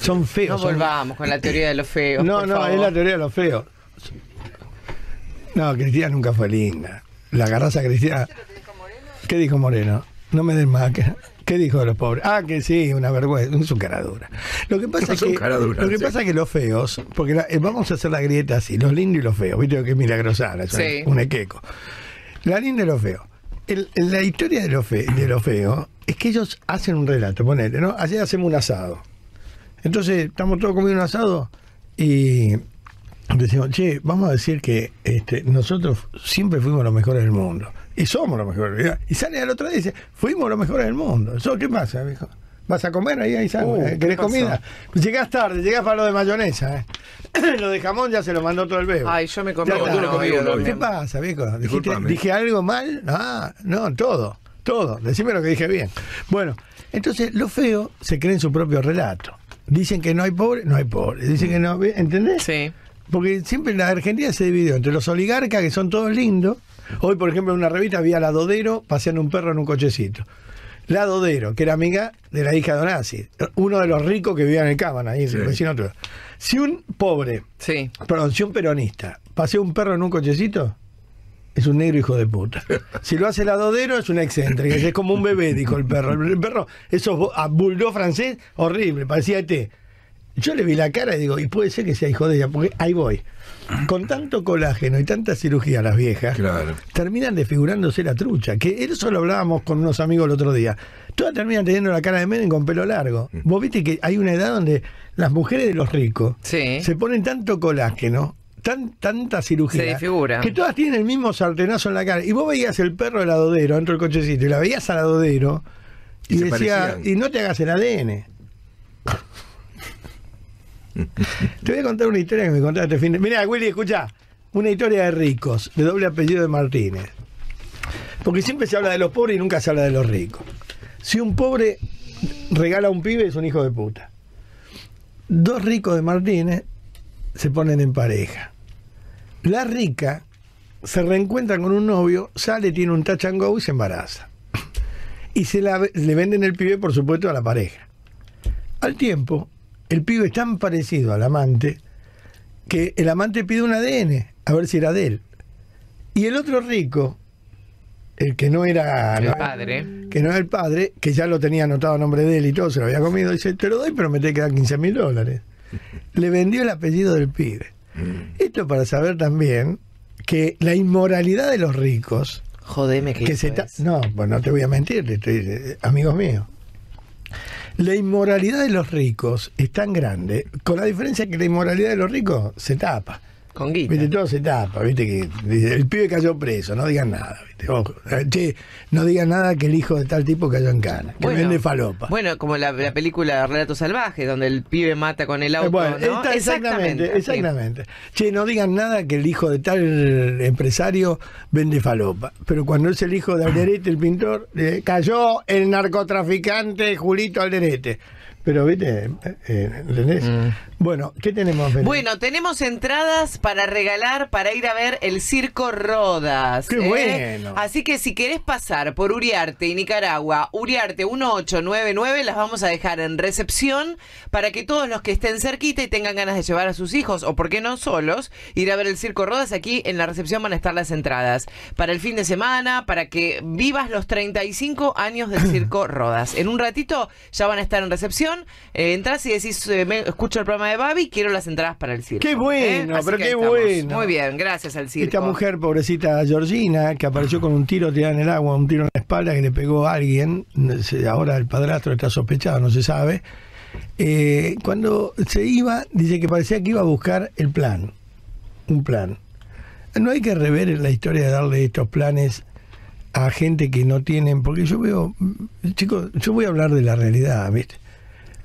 Son feos. No volvamos con la eh, teoría de los feos. No, no, es la teoría de los feos. No, Cristina nunca fue linda. La garraza Cristina. ¿Qué dijo Moreno? No me den más. ¿Qué dijo de los pobres? Ah, que sí, una vergüenza, un sucaradura. Lo que pasa lo que pasa es que los feos, porque eh, vamos a hacer la grieta así, los lindos y los feos, viste que es milagrosana, un equeco. La linda y los feos. la historia de los, de feos es que ellos hacen un relato, ponete, ¿no? Ayer hacemos un asado. Entonces, estamos todos comiendo un asado y decimos, che, vamos a decir que este, nosotros siempre fuimos los mejores del mundo. Y somos los mejores. Y sale al otro día y dice, fuimos los mejores del mundo. qué pasa, viejo? ¿Vas a comer ahí, ahí sale? Uh, eh, ¿Querés comida? Llegás tarde, llegás para lo de mayonesa. Eh". lo de jamón ya se lo mandó todo el bebé. Ay, yo me comí, ¿Qué pasa, viejo? ¿Dije algo mal? Ah, no, todo, todo. Decime lo que dije bien. Bueno, entonces lo feo se cree en su propio relato. Dicen que no hay pobres, no hay pobres. Dicen que no, ¿entendés? Sí. Porque siempre en la Argentina se dividió entre los oligarcas, que son todos lindos. Hoy, por ejemplo, en una revista había la Dodero paseando un perro en un cochecito. La Dodero, que era amiga de la hija de Onassis, uno de los ricos que vivía en el Cámara, ahí en el vecino Si un pobre, sí. perdón, si un peronista pasea un perro en un cochecito, es un negro hijo de puta. Si lo hace el adodero, es una excéntrica. Es como un bebé, dijo el perro. El perro, eso ah, bulldog francés, horrible, parecía este... Yo le vi la cara y digo, y puede ser que sea hijo de ella, porque ahí voy. Con tanto colágeno y tanta cirugía las viejas, terminan desfigurándose la trucha. Que eso lo hablábamos con unos amigos el otro día. Todas terminan teniendo la cara de Menem con pelo largo. Mm. Vos viste que hay una edad donde las mujeres de los ricos se ponen tanto colágeno tan, tanta cirugía. Que todas tienen el mismo sartenazo en la cara. Y vos veías el perro del adodero dentro del cochecito y la veías al adodero y, y decía, y no te hagas el ADN. te voy a contar una historia que me contaste este fin de... Mirá, Willy, escucha. Una historia de ricos, de doble apellido de Martínez. Porque siempre se habla de los pobres y nunca se habla de los ricos. Si un pobre regala a un pibe, es un hijo de puta. Dos ricos de Martínez se ponen en pareja. La rica se reencuentra con un novio, sale, tiene un touch y se embaraza. Y se le venden el pibe, por supuesto, a la pareja. Al tiempo, el pibe es tan parecido al amante que el amante pide un ADN, a ver si era de él. Y el otro rico, el que no era el padre, que no era el padre, que ya lo tenía anotado a nombre de él y todo, se lo había comido, dice, te lo doy, pero me te quedan 15 mil dólares le vendió el apellido del pibe. Mm. Esto para saber también que la inmoralidad de los ricos. Jodeme que, se No, pues no te voy a mentir, estoy, eh, amigos míos. La inmoralidad de los ricos es tan grande, con la diferencia que la inmoralidad de los ricos se tapa. Con guita. Viste, todo se tapa, viste que el pibe cayó preso, no digan nada, viste. Eh, che, no digan nada que el hijo de tal tipo cayó en cana, que vende falopa. Bueno, como la, película Relato Salvaje donde el pibe mata con el eh, auto. exactamente, exactamente. Che, no digan nada que el hijo de tal empresario vende falopa. Pero cuando es el hijo de Alderete, el pintor, eh, cayó el narcotraficante Julito Alderete. Pero viste, eh, ¿entendés? Mm. Bueno, ¿qué tenemos? Bueno, tenemos entradas para regalar para ir a ver el Circo Rodas. ¡Qué ¿eh? bueno! Así que si querés pasar por Uriarte y Nicaragua, Uriarte 1899, las vamos a dejar en recepción para que todos los que estén cerquita y tengan ganas de llevar a sus hijos, o por qué no solos, ir a ver el Circo Rodas, aquí en la recepción van a estar las entradas para el fin de semana, para que vivas los 35 años del Circo Rodas. En un ratito ya van a estar en recepción eh, entras y decís, eh, escucho el programa de Babi, quiero las entradas para el circo. Qué ¿eh? bueno, pero qué bueno. Muy bien, gracias al circo. Esta mujer, pobrecita Georgina, que apareció con un tiro tirado en el agua, un tiro en la espalda que le pegó a alguien, ahora el padrastro está sospechado, no se sabe. cuando se iba, dice que parecía que iba a buscar el plan, un plan. No hay que rever la historia de darle estos planes a gente que no tienen, porque yo veo, chicos, yo voy a hablar de la realidad, ¿viste?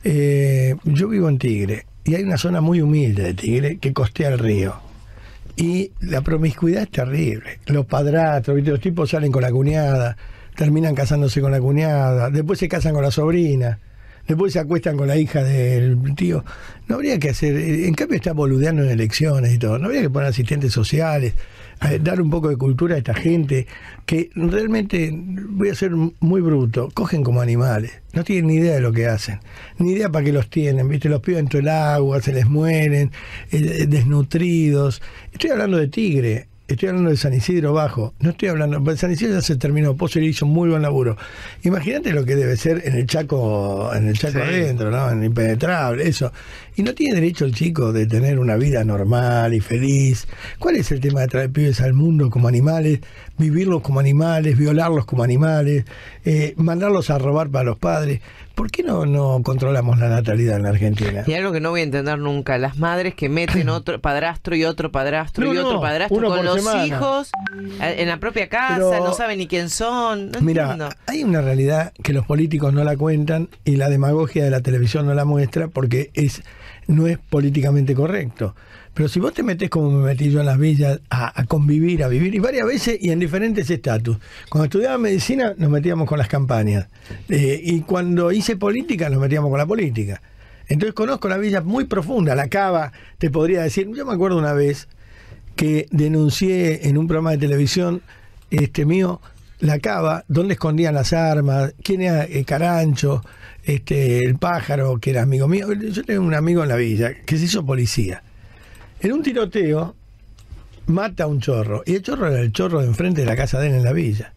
Eh, yo vivo en Tigre y hay una zona muy humilde de Tigre que costea el río. Y la promiscuidad es terrible. Los padrastros, los tipos salen con la cuñada, terminan casándose con la cuñada, después se casan con la sobrina después se acuestan con la hija del tío. No habría que hacer, en cambio está boludeando en elecciones y todo, no habría que poner asistentes sociales, eh, dar un poco de cultura a esta gente, que realmente, voy a ser muy bruto, cogen como animales, no tienen ni idea de lo que hacen, ni idea para qué los tienen, viste, los piden dentro del agua, se les mueren, eh, desnutridos. Estoy hablando de tigre, estoy hablando de San Isidro Bajo, no estoy hablando, pues, San Isidro ya se terminó, Pozo le hizo muy buen laburo. Imagínate lo que debe ser en el Chaco, en el Chaco adentro, ¿no? impenetrable, eso. Y no tiene derecho el chico de tener una vida normal y feliz. ¿Cuál es el tema de traer pibes al mundo como animales, vivirlos como animales, violarlos como animales, eh, mandarlos a robar para los padres? ¿Por qué no, no controlamos la natalidad en la Argentina? Y algo que no voy a entender nunca, las madres que meten otro padrastro y otro padrastro y otro padrastro con los hijos eh, en la propia casa, no saben ni quién son. mira, hay una realidad que los políticos no la cuentan y la demagogia de la televisión no la muestra porque es no es políticamente correcto. Pero si vos te metes como me metí yo en las villas, a, convivir, a vivir, y varias veces y en diferentes estatus. Cuando estudiaba medicina nos metíamos con las campañas. Eh, y cuando hice política nos metíamos con la política. Entonces conozco la villa muy profunda, la cava, te podría decir. Yo me acuerdo una vez que denuncié en un programa de televisión este mío la cava, dónde escondían las armas, quién era el Carancho, este, el pájaro, que era amigo mío. Yo tenía un amigo en la villa que se hizo policía. En un tiroteo mata a un chorro. Y el chorro era el chorro de enfrente de la casa de él en la villa.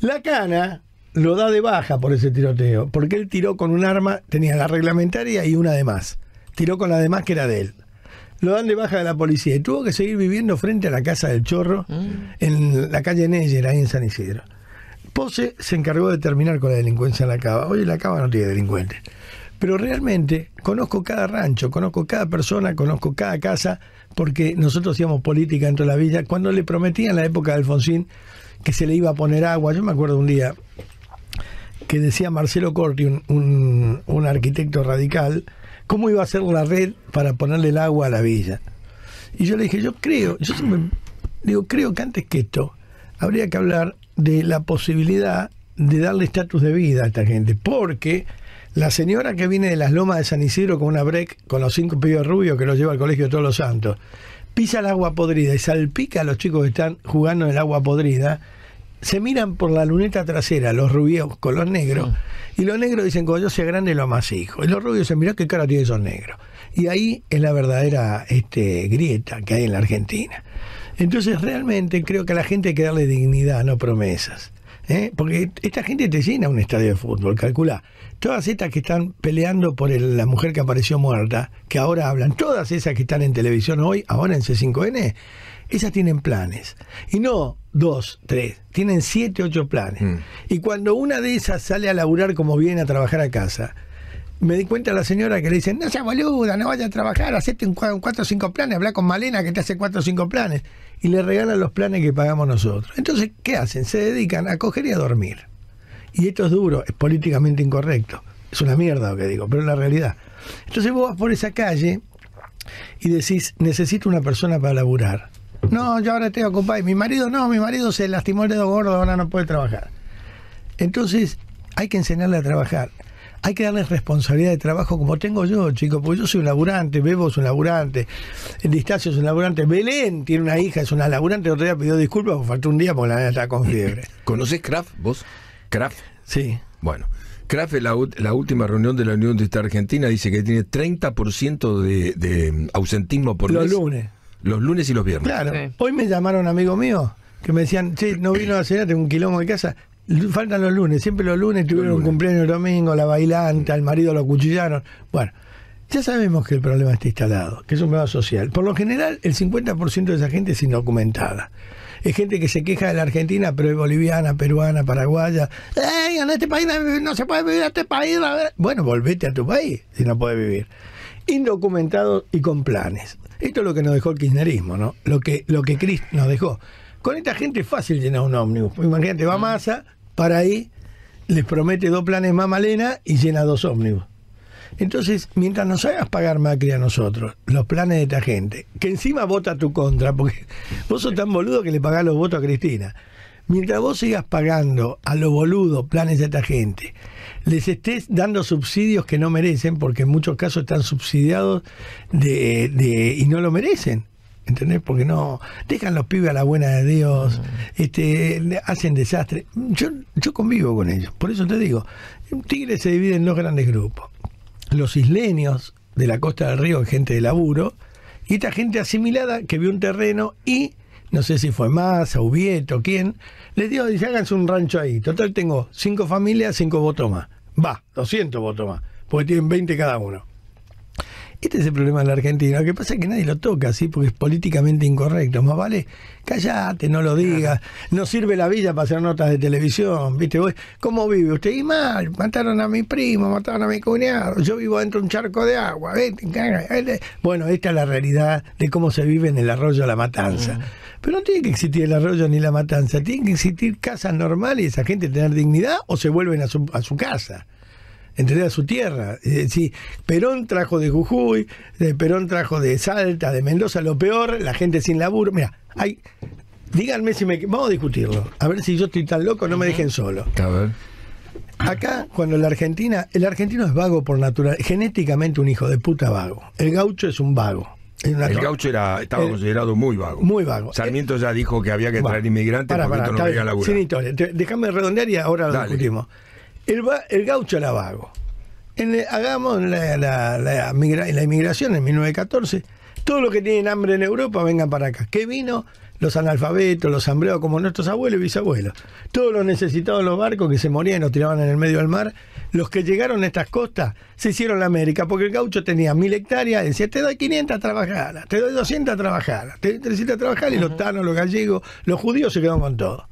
La cana lo da de baja por ese tiroteo, porque él tiró con un arma, tenía la reglamentaria y una de más. Tiró con la de más que era de él. Lo dan de baja de la policía y tuvo que seguir viviendo frente a la casa del chorro mm. en la calle Neyer, ahí en San Isidro. Pose se encargó de terminar con la delincuencia en la cava. Oye, la cava no tiene delincuentes. Pero realmente conozco cada rancho, conozco cada persona, conozco cada casa, porque nosotros hacíamos política dentro de la villa. Cuando le prometían en la época de Alfonsín que se le iba a poner agua, yo me acuerdo un día que decía Marcelo Corti, un, arquitecto radical, cómo iba a ser la red para ponerle el agua a la villa. Y yo le dije, yo creo, yo digo, creo que antes que esto habría que hablar de la posibilidad de darle estatus de vida a esta gente, porque la señora que viene de las lomas de San Isidro con una break con los cinco pibes rubios que los lleva al colegio de todos los santos, pisa el agua podrida y salpica a los chicos que están jugando en el agua podrida, se miran por la luneta trasera los rubios con los negros ah. y los negros dicen cuando yo sea grande lo amasijo y los rubios se mirá qué cara tiene esos negros y ahí es la verdadera este, grieta que hay en la Argentina entonces realmente creo que a la gente hay que darle dignidad no promesas ¿eh? porque esta gente te llena un estadio de fútbol calcula todas estas que están peleando por la mujer que apareció muerta, que ahora hablan, todas esas que están en televisión hoy, ahora en C5N, esas tienen planes. Y no dos, tres, tienen siete, ocho planes. Mm. Y cuando una de esas sale a laburar como viene a trabajar a casa, me di cuenta a la señora que le dicen, no seas boluda, no vayas a trabajar, hacete un cuatro o cinco planes, habla con Malena que te hace cuatro o cinco planes. Y le regalan los planes que pagamos nosotros. Entonces, ¿qué hacen? Se dedican a coger y a dormir. Y esto es duro, es políticamente incorrecto. Es una mierda lo que digo, pero es la realidad. Entonces vos vas por esa calle y decís, necesito una persona para laburar. No, yo ahora estoy ocupado. Y mi marido no, mi marido se lastimó el dedo gordo, ahora no puede trabajar. Entonces hay que enseñarle a trabajar. Hay que darle responsabilidad de trabajo como tengo yo, chicos, porque yo soy un laburante, Bebo es un laburante, el Distacio es un laburante, Belén tiene una hija, es una laburante, el otro día pidió disculpas, porque faltó un día porque la nena estaba con fiebre. ¿Conoces Kraft vos? Kraft. Sí. Bueno, Kraft, la, la, última reunión de la Unión de esta Argentina, dice que tiene 30% de, de ausentismo por los lunes. Los lunes y los viernes. Claro. Hoy me llamaron amigo mío que me decían, che, no vino a cenar, tengo un quilombo de casa. Faltan los lunes, siempre los lunes tuvieron un cumpleaños el domingo, la bailanta, el marido lo cuchillaron. Bueno, ya sabemos que el problema está instalado, que es un problema social. Por lo general, el 50% de esa gente es indocumentada. Es gente que se queja de la Argentina, pero es boliviana, peruana, paraguaya. ¡Ey, en este país no se puede vivir, a este país! Bueno, volvete a tu país si no puedes vivir. Indocumentados y con planes. Esto es lo que nos dejó el kirchnerismo, ¿no? Lo que, lo que Chris nos dejó. Con esta gente es fácil llenar un ómnibus. Imagínate, va Massa para ahí, les promete dos planes más Malena y llena dos ómnibus. Entonces, mientras nos hagas pagar Macri a nosotros, los planes de esta gente, que encima vota tu contra, porque vos sos tan boludo que le pagás los votos a Cristina. Mientras vos sigas pagando a los boludos planes de esta gente, les estés dando subsidios que no merecen, porque en muchos casos están subsidiados de, y no lo merecen. ¿Entendés? Porque no. Dejan los pibes a la buena de Dios, mm. este, hacen desastre. Yo, yo convivo con ellos, por eso te digo: Tigre se divide en dos grandes grupos los isleños de la costa del río, gente de laburo, y esta gente asimilada que vio un terreno y, no sé si fue más, Ubieto, quién, les dijo, dice, háganse un rancho ahí. Total, tengo cinco familias, cinco votos más. Va, 200 votos más, porque tienen 20 cada uno. Este es el problema de la Argentina. Lo que pasa es que nadie lo toca, ¿sí? Porque es políticamente incorrecto. Más vale, callate, no lo digas. No sirve la villa para hacer notas de televisión, ¿viste? ¿Cómo vive usted? Y mal, mataron a mi primo, mataron a mi cuñado. Yo vivo dentro de un charco de agua. Bueno, esta es la realidad de cómo se vive en el arroyo La Matanza. Pero no tiene que existir el arroyo ni la matanza. Tiene que existir casas normales y esa gente tener dignidad o se vuelven a su, a su casa a su tierra. Sí, Perón trajo de Jujuy, Perón trajo de Salta, de Mendoza, lo peor, la gente sin laburo. Mira, hay. Díganme si me. Vamos a discutirlo. A ver si yo estoy tan loco, no me dejen solo. A ver. Acá, cuando la Argentina. El argentino es vago por naturaleza. Genéticamente un hijo de puta vago. El gaucho es un vago. El gaucho era, estaba considerado muy vago. Muy vago. Sarmiento ya dijo que había que traer inmigrantes para, para, porque no Sin historia. Déjame redondear y ahora lo discutimos el, el gaucho era vago. hagamos la, la, la, la, inmigración en 1914. Todos los que tienen hambre en Europa vengan para acá. ¿Qué vino? Los analfabetos, los hambreados como nuestros abuelos y bisabuelos. Todos los necesitados los barcos que se morían y los tiraban en el medio del mar. Los que llegaron a estas costas se hicieron la América porque el gaucho tenía mil hectáreas. Decía, te doy 500 a trabajar, te doy 200 a trabajar te doy 300 trabajar Y los tanos, los gallegos, los judíos se quedaron con todo.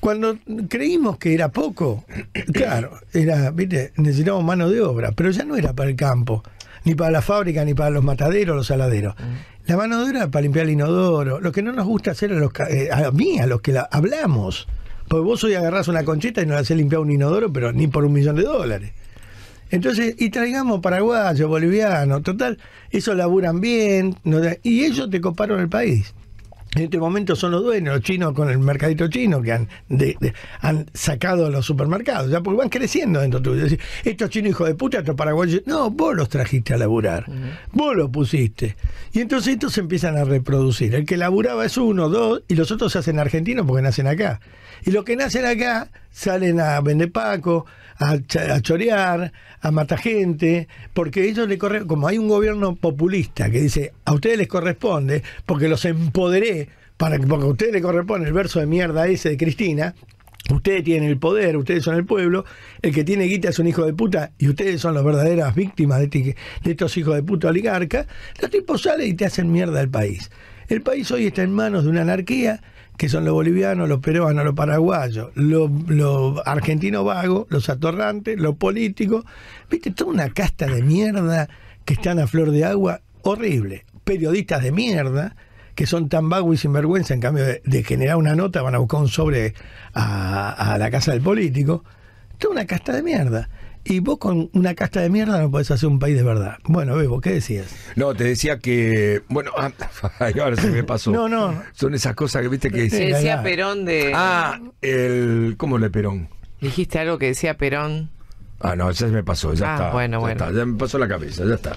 Cuando creímos que era poco, claro, era, ¿viste? necesitábamos mano de obra, pero ya no era para el campo, ni para la fábrica, ni para los mataderos, los saladeros. Mm. La mano de obra era para limpiar el inodoro. Lo que no nos gusta hacer a, los, eh, a mí, a los que hablamos. Porque vos hoy agarrás una concheta y no la hacés limpiar un inodoro, pero ni por un millón de dólares. Entonces, y traigamos paraguayos, bolivianos, total, esos laburan bien, y ellos te coparon el país en este momento son los dueños, los chinos con el mercadito chino que han, han sacado los supermercados, ya porque van creciendo dentro estos chinos hijos de puta, estos paraguayos, no, vos los trajiste a laburar, vos los pusiste. Y entonces estos se empiezan a reproducir. El que laburaba es uno, dos, y los otros se hacen argentinos porque nacen acá. Y los que nacen acá salen a Vendepaco, a, chorear, a matar gente, porque ellos le corre, como hay un gobierno populista que dice, a ustedes les corresponde, porque los empoderé, para, porque a ustedes les corresponde el verso de mierda ese de Cristina, Ustedes tienen el poder, ustedes son el pueblo, el que tiene guita es un hijo de puta y ustedes son las verdaderas víctimas de, este, de estos hijos de puta oligarca. Los tipos salen y te hacen mierda al país. El país hoy está en manos de una anarquía que son los bolivianos, los peruanos, los paraguayos, los, argentinos vagos, los atorrantes, los políticos, viste, toda una casta de mierda que están a flor de agua, horrible, periodistas de mierda, que son tan vagos y sinvergüenza, en cambio de, generar una nota van a buscar un sobre a, a la casa del político. Toda una casta de mierda. Y vos con una casta de mierda no podés hacer un país de verdad. Bueno, Bebo, ¿qué decías? No, te decía que. Bueno, ah, ahora se me pasó. no, no. Son esas cosas que viste que decía. decía Perón de. Ah, el. ¿Cómo le Perón? Dijiste algo que decía Perón. Ah, no, ya se me pasó, ya ah, está. Bueno, bueno. Está, ya me pasó la cabeza, ya está.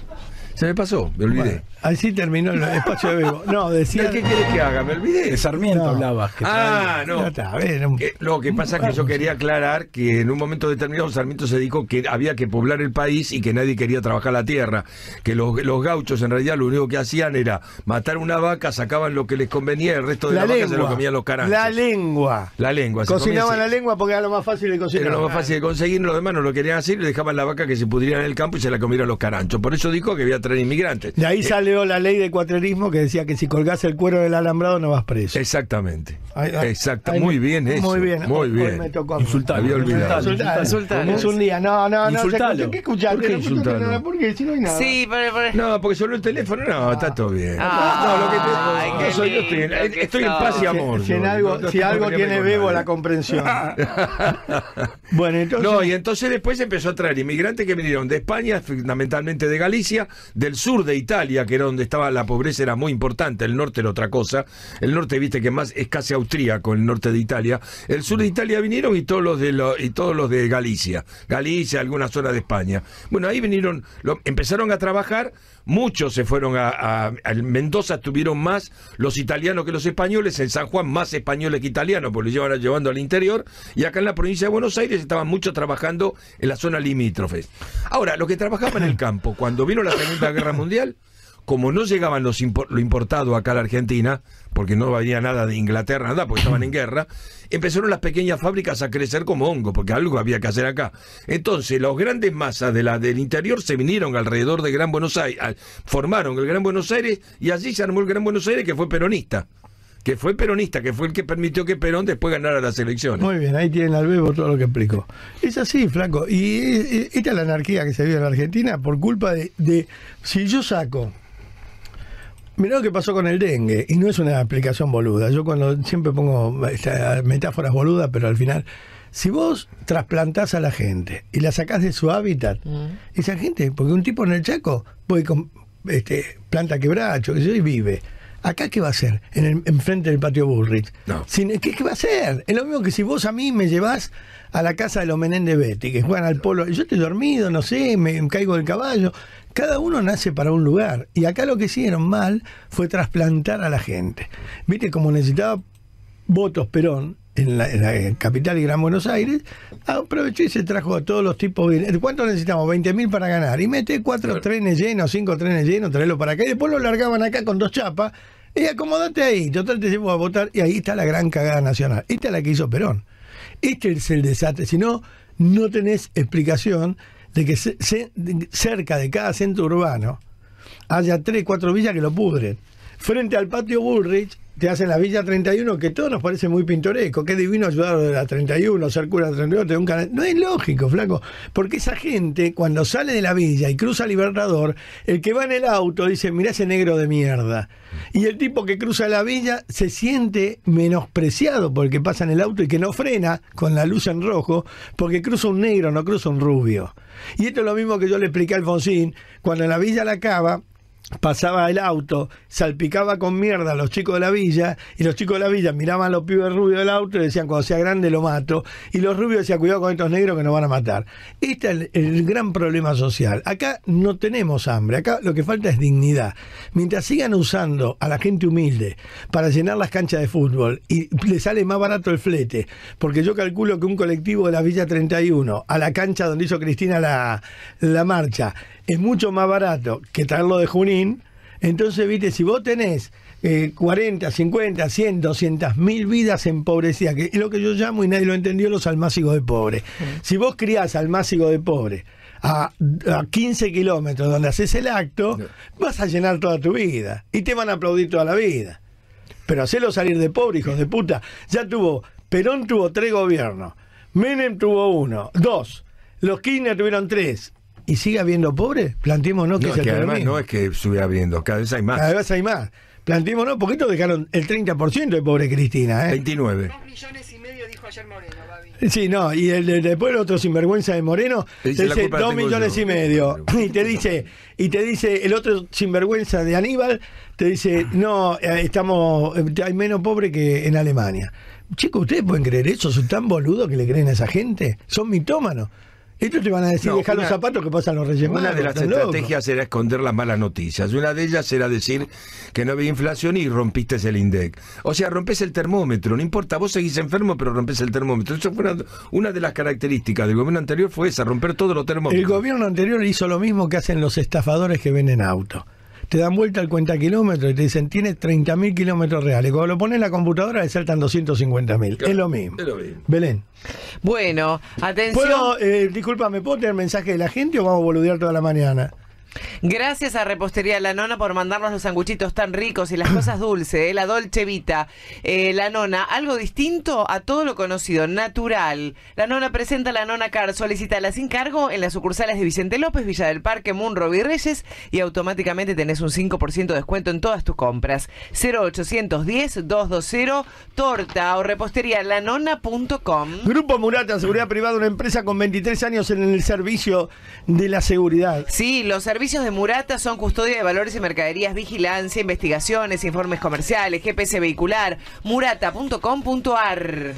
Se me pasó, me olvidé. así terminó el espacio de Bebo. No, decía. ¿Qué quieres que haga? Me olvidé. De Sarmiento no. ah, no. Eh, lo que pasa es que yo quería aclarar que en un momento determinado Sarmiento se dijo que había que poblar el país y que nadie quería trabajar la tierra. Que los, gauchos en realidad lo único que hacían era matar una vaca, sacaban lo que les convenía y el resto de la, vaca se lo comían los caranchos. La lengua. La lengua. Cocinaban la lengua porque era lo más fácil de conseguir. Era lo más fácil de conseguir, los demás no lo querían hacer y dejaban la vaca que se pudiera en el campo y se la comieran los caranchos. Por eso dijo que había traer inmigrantes. De ahí eh, salió la ley de cuatrerismo que decía que si colgás el cuero del alambrado no vas preso. Exactamente. exacto muy bien eso. Muy bien. me tocó. Había olvidado. Es un día. No, no, no. ¿Qué escuchaste? ¿Por qué Porque si no hay nada. Sí, pero, No, porque solo el teléfono. No, ah. está todo bien. Ah, no, lo que estoy, en, paz y amor. Si, algo, si algo tiene Bebo, la comprensión. bueno, entonces... No, y entonces después empezó a traer inmigrantes que vinieron de España, fundamentalmente de Galicia, del sur de Italia, que era donde estaba la pobreza, era muy importante, el norte era otra cosa, el norte viste que más es casi austríaco, el norte de Italia, el sur de mm. Italia vinieron y todos los de, y todos los de Galicia, Galicia, alguna zona de España. Bueno, ahí vinieron, empezaron a trabajar Muchos se fueron a, Mendoza, tuvieron más los italianos que los españoles, en San Juan más españoles que italianos, porque los llevan llevando al interior, y acá en la provincia de Buenos Aires estaban muchos trabajando en la zona limítrofe Ahora, los que trabajaban en el campo, cuando vino la Segunda Guerra Mundial, como no llegaban los importados lo importado acá a la Argentina, porque no venía nada de Inglaterra, nada, porque estaban en guerra, empezaron las pequeñas fábricas a crecer como hongo, porque algo había que hacer acá. Entonces, las grandes masas de la, del interior se vinieron alrededor de Gran Buenos Aires, formaron el Gran Buenos Aires y allí se armó el Gran Buenos Aires que fue peronista que fue peronista, que fue el que permitió que Perón después ganara las elecciones. Muy bien, ahí tienen al bebo todo lo que explico. Es así, Franco. Y esta es la anarquía que se vive en Argentina por culpa de si yo saco Mirá lo que pasó con el dengue, y no es una explicación boluda. Yo cuando siempre pongo metáforas boludas, pero al final, si vos trasplantás a la gente y la sacás de su hábitat, mm. esa gente, porque un tipo en el Chaco puede este, planta quebracho, que yo, y vive. ¿Acá qué va a hacer? En el, enfrente del patio Burrich. No. ¿qué, ¿qué, va a hacer? Es lo mismo que si vos a mí me llevas a la casa de los Menéndez Betty, que juegan al polo. Yo estoy dormido, no sé, me, caigo del caballo. Cada uno nace para un lugar. Y acá lo que hicieron mal fue trasplantar a la gente. Viste, como necesitaba votos Perón en la, capital y Gran Buenos Aires, aprovechó y se trajo a todos los tipos. ¿Cuánto necesitamos? 20.000 para ganar. Y mete cuatro trenes llenos, cinco trenes llenos, traerlo para acá. Y después lo largaban acá con dos chapas. Y acomodate ahí. Total te llevo a votar. Y ahí está la gran cagada nacional. Esta es la que hizo Perón. Este es el desastre. Si no, no tenés explicación de que cerca de cada centro urbano haya tres, cuatro villas que lo pudren. Frente al patio Bullrich te hacen la Villa 31, que todo nos parece muy pintoresco. Qué divino ayudar de la 31, ser cura 31, un canal. No es lógico, flaco. Porque esa gente, cuando sale de la Villa y cruza Libertador, el que va en el auto dice: Mirá ese negro de mierda. Y el tipo que cruza la Villa se siente menospreciado porque pasa en el auto y que no frena con la luz en rojo, porque cruza un negro, no cruza un rubio. Y esto es lo mismo que yo le expliqué a Alfonsín. Cuando en la Villa La Cava pasaba el auto, salpicaba con mierda a los chicos de la villa, y los chicos de la villa miraban a los pibes rubios del auto y decían, cuando sea grande lo mato, y los rubios decían, cuidado con estos negros que nos van a matar. Este es el, gran problema social. Acá no tenemos hambre, acá lo que falta es dignidad. Mientras sigan usando a la gente humilde para llenar las canchas de fútbol, y le sale más barato el flete, porque yo calculo que un colectivo de la Villa 31, a la cancha donde hizo Cristina la marcha, es mucho más barato que traerlo de Junín. Entonces, viste, si vos tenés 40, 50, 100, 200 mil vidas empobrecidas, que es lo que yo llamo y nadie lo entendió, los almácigos de pobre. Si vos criás almácigo de pobre a, 15 kilómetros donde haces el acto, vas a llenar toda tu vida y te van a aplaudir toda la vida. Pero hacelo salir de pobre, hijos de puta. Ya tuvo, Perón tuvo tres gobiernos, Menem tuvo uno, dos, los Kirchner tuvieron tres, y sigue habiendo pobres, planteémonos que no, es que además no es que sube abriendo, cada vez hay más. Cada vez hay más. Planteémonos, porque estos dejaron el 30% de pobre Cristina. ¿eh? 29. 2 millones y medio dijo ayer Moreno, Sí, no, y el, después el otro sinvergüenza de Moreno te dice, 2 millones y medio. y te dice, y te dice el otro sinvergüenza de Aníbal, te dice, no, eh, estamos, eh, hay menos pobre que en Alemania. Chicos, ¿ustedes pueden creer eso? ¿Son tan boludos que le creen a esa gente? Son mitómanos. ¿Esto te van a decir, dejar los zapatos que pasan los reyes Una de las estrategias era esconder las malas noticias. Una de ellas era decir que no había inflación y rompiste el INDEC. O sea, rompes el termómetro. No importa, vos seguís enfermo, pero rompes el termómetro. Eso fue una, una de las características del gobierno anterior, fue esa, romper todos los termómetros. El gobierno anterior hizo lo mismo que hacen los estafadores que venden auto. Se dan vuelta el cuenta kilómetros y te dicen, tienes 30.000 kilómetros reales. Cuando lo pones en la computadora, le saltan 250.000. es, lo mismo. Belén. Bueno, atención. ¿Puedo, eh, discúlpame, ¿puedo tener mensaje de la gente o vamos a boludear toda la mañana? Gracias a Repostería La Nona por mandarnos los sanguchitos tan ricos y las cosas dulces, eh, la Dolce Vita, eh, La Nona, algo distinto a todo lo conocido, natural. La Nona presenta La Nona Car, solicítala sin cargo en las sucursales de Vicente López, Villa del Parque, Munro Virreyes Reyes y automáticamente tenés un 5% de descuento en todas tus compras. 0810-220 torta o Repostería reposterialanona.com. Grupo Murata, Seguridad Privada, una empresa con 23 años en el servicio de la seguridad. Sí, los servicios de Murata son custodia de valores y mercaderías, vigilancia, investigaciones, informes comerciales, GPS vehicular, murata.com.ar.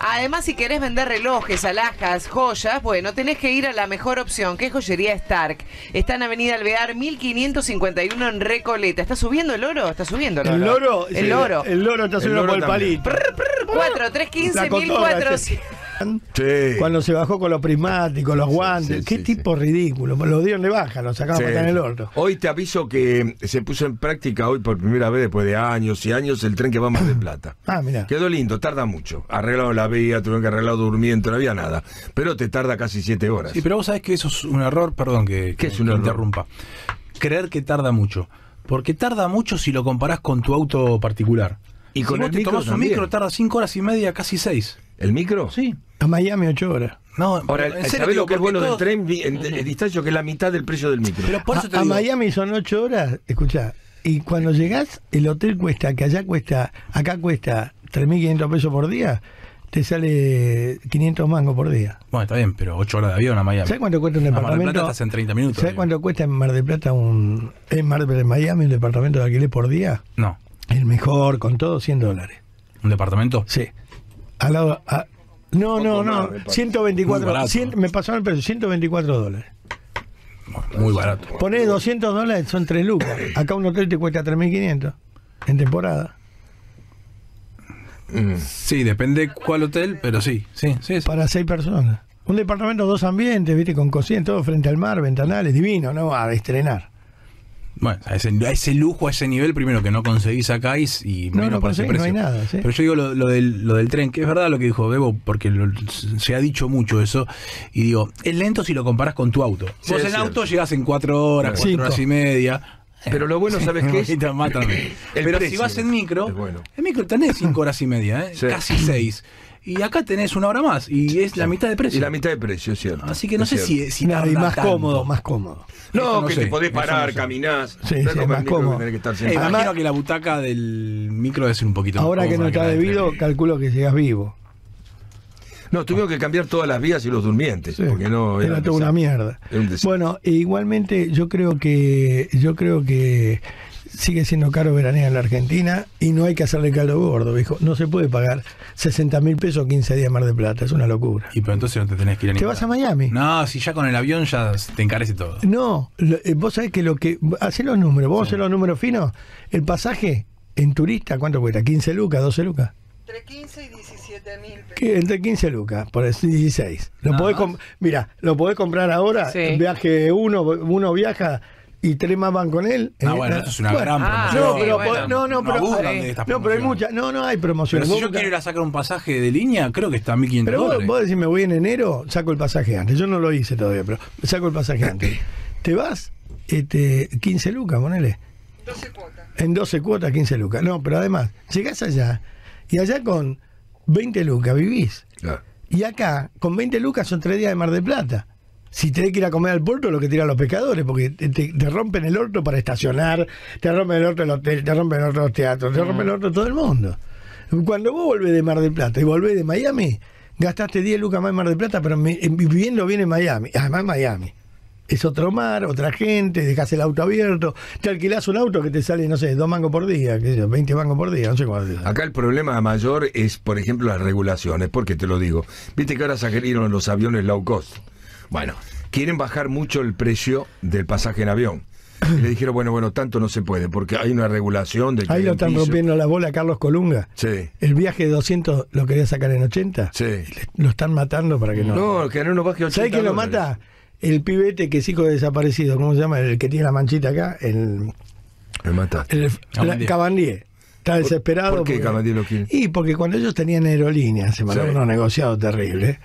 Además, si querés vender relojes, alhajas, joyas, bueno, tenés que ir a la mejor opción, que es Joyería Stark. Están en Avenida Alvear 1551 en Recoleta. ¿Está subiendo el oro? Está subiendo el oro. El oro, el, oro. el oro está subiendo el palito. por el palito. mil cuando se bajó con los prismáticos, los guantes. Qué tipo ridículo. Los dios le bajan, lo sacamos para en el horno. Hoy te aviso que se puso en práctica hoy por primera vez después de años y años el tren que va más de Plata. ah, mira. Quedó lindo, tarda mucho. arreglado la vía, tuvieron que arreglar durmiendo, no había nada. Pero te tarda casi siete horas. Sí, pero vos sabés que eso es un error, perdón que, que es un interrumpa. Creer que tarda mucho. Porque tarda mucho si lo comparás con tu auto particular. Y con te micro tomás un micro, tarda cinco horas y media, casi seis. ¿El micro? Sí. A Miami 8 horas. No, Ahora, sabes lo que es bueno del tren en, distancio que es la mitad del precio del micro? a, Miami son 8 horas, escucha, y cuando llegás, el hotel cuesta, que allá cuesta, acá cuesta 3.500 pesos por día, te sale 500 mangos por día. Bueno, está bien, pero 8 horas de avión a Miami. ¿Sabes cuánto cuesta un departamento? A Mar del Plata estás en 30 minutos. ¿Sabes cuánto cuesta en Mar del Plata un. En Mar del Plata, en Miami, un departamento de alquiler por día? No. El mejor, con todo, 100 dólares. ¿Un departamento? Sí no, no, no. 124. me pasaron el precio, 124 dólares. Muy barato. Ponés 200 dólares, son 3 lucas. Acá un hotel te cuesta 3.500 en temporada. Mm. Sí, depende cuál hotel, pero sí, sí, sí. Para 6 personas. Un departamento, dos ambientes, viste, con cocina, todo frente al mar, ventanales, divino, ¿no? A estrenar. Bueno, a ese, lujo, a ese nivel, primero que no conseguís acá y, menos por ese precio. Pero yo digo lo, lo, del, lo del tren, que es verdad lo que dijo Bebo, porque se ha dicho mucho eso. Y digo, es lento si lo comparás con tu auto. Vos en auto llegás en cuatro horas, cuatro horas y media. Pero lo bueno, ¿sabes qué es? Pero si vas en micro, en micro tenés cinco horas y media, ¿eh? casi seis y acá tenés una hora más y es la mitad de precio. Y la mitad de precio, es cierto. Así que no sé si, si más cómodo, más cómodo. No, que te podés parar, caminás. es más cómodo. Que que eh, imagino que la butaca del micro es un poquito más Ahora que no está debido, calculo que llegas vivo. No, tuvieron que cambiar todas las vías y los durmientes, porque no era, toda una mierda. bueno, e igualmente yo creo que yo creo que sigue siendo caro veranear en la Argentina y no hay que hacerle caldo gordo, dijo. No se puede pagar 60 mil pesos 15 días Mar de Plata, es una locura. Y pero entonces no te tenés que ir Te vas a Miami. No, si ya con el avión ya te encarece todo. No, eh, vos sabés que lo que. Hacé los números, vos hacés los números finos. El pasaje en turista, ¿cuánto cuesta? ¿15 lucas, 12 lucas? Entre 15 y 17 mil pesos. Entre 15 lucas, por eso 16. Lo Mira, lo podés comprar ahora, viaje uno, uno viaja y tres más van con él. Ah, bueno, esto es una gran ah, promoción. No, pero, no, hay, promoción eh, no, pero hay No, no hay promociones. si yo quiero ir a sacar un pasaje de línea, creo que está a 1500 pero Vos, decís, me voy en enero, saco el pasaje antes. Yo no lo hice todavía, pero saco el pasaje antes. Te vas este, 15 lucas, ponele. 12 cuotas. En 12 cuotas, 15 lucas. No, pero además, llegás allá y allá con 20 lucas vivís. Claro. Y acá, con 20 lucas son tres días de Mar de Plata si tenés que ir a comer al puerto, lo que tiran los pescadores, porque te, rompen el orto para estacionar, te rompen el orto el hotel, te rompen el orto los teatros, te rompen el mm. orto todo el mundo. Cuando vos volvés de Mar del Plata y volvés de Miami, gastaste 10 lucas más en Mar del Plata, pero eh, viviendo bien en Miami, además Miami. Es otro mar, otra gente, dejas el auto abierto, te alquilas un auto que te sale, no sé, dos mangos por día, qué sé 20 mangos por día, no sé cuánto. Acá el problema mayor es, por ejemplo, las regulaciones, porque te lo digo. Viste que ahora salieron los aviones low cost. Bueno, quieren bajar mucho el precio del pasaje en avión. le dijeron, bueno, bueno, tanto no se puede, porque hay una regulación de que Ahí lo están rompiendo la bola Carlos Colunga. Sí. El viaje de 200 lo quería sacar en 80. Sí. lo están matando para que no. No, que no nos baje 80. ¿Sabes quién lo mata? El pibete este que es hijo de desaparecido, ¿cómo se llama? El que tiene la manchita acá, el. mata. El, Cabandier. Está desesperado. ¿Por, qué lo quiere? Y porque cuando ellos tenían aerolíneas, se mandaron a unos negociados terribles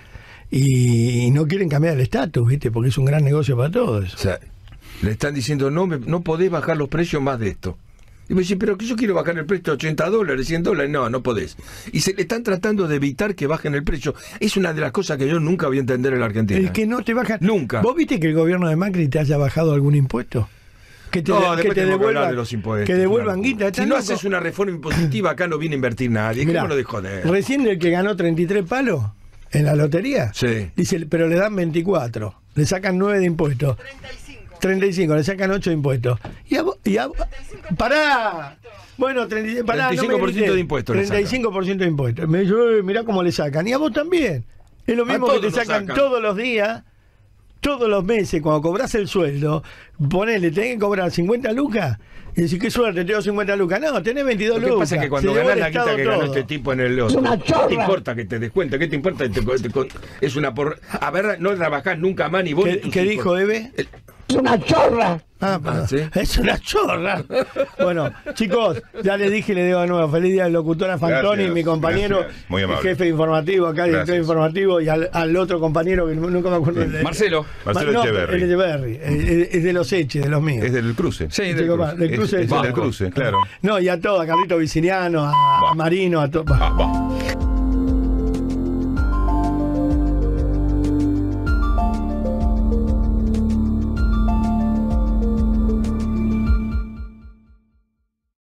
y, no quieren cambiar el estatus, ¿viste? Porque es un gran negocio para todos. O sea, le están diciendo, no, no podés bajar los precios más de esto. Y me dicen, pero que yo quiero bajar el precio a 80 dólares, 100 dólares. No, no podés. Y se le están tratando de evitar que bajen el precio. Es una de las cosas que yo nunca voy a entender en la Argentina. es que no te baja. Nunca. ¿Vos viste que el gobierno de Macri te haya bajado algún impuesto? Que te, no, que te devuelvan, que devuelvan guita. Si no haces una reforma impositiva, acá no viene a invertir nadie. ¿Cómo lo de Recién el que ganó 33 palos en la lotería. Sí. Dice, pero le dan 24, le sacan 9 de impuestos. 35. 35, le sacan 8 de impuestos. Y a, y a, ¡Pará! Bueno, 30, pará, 35% no de impuestos. 35% de impuestos. Me dice, mirá cómo le sacan. Y a vos también. Es lo mismo que te sacan, todos los días todos los meses, cuando cobras el sueldo, ponele, tenés que cobrar 50 lucas. Y decís, qué suerte, tengo 50 lucas. No, tenés 22 lucas. Lo que pasa es que cuando ganás la guita que ganó este tipo en el oso, ¿qué te importa que te des cuenta? ¿Qué te importa? te, es una por... A ver, no trabajás nunca más ni vos. ¿Qué, ni tus ¿qué dijo Eve? es una chorra. Ah, ah, es una chorra. Bueno, chicos, ya les dije y les digo de nuevo, feliz día al locutora Fantoni, mi compañero, jefe informativo, acá director informativo, y al, otro compañero que nunca me acuerdo. de El, Marcelo. Marcelo no, Echeverri. Echeverri. Es, de los Eches, de los míos. Es del cruce. Sí, del, cruce. del cruce. del cruce, claro. No, y a todos, a Carlito Viciniano, a, Marino, a todos.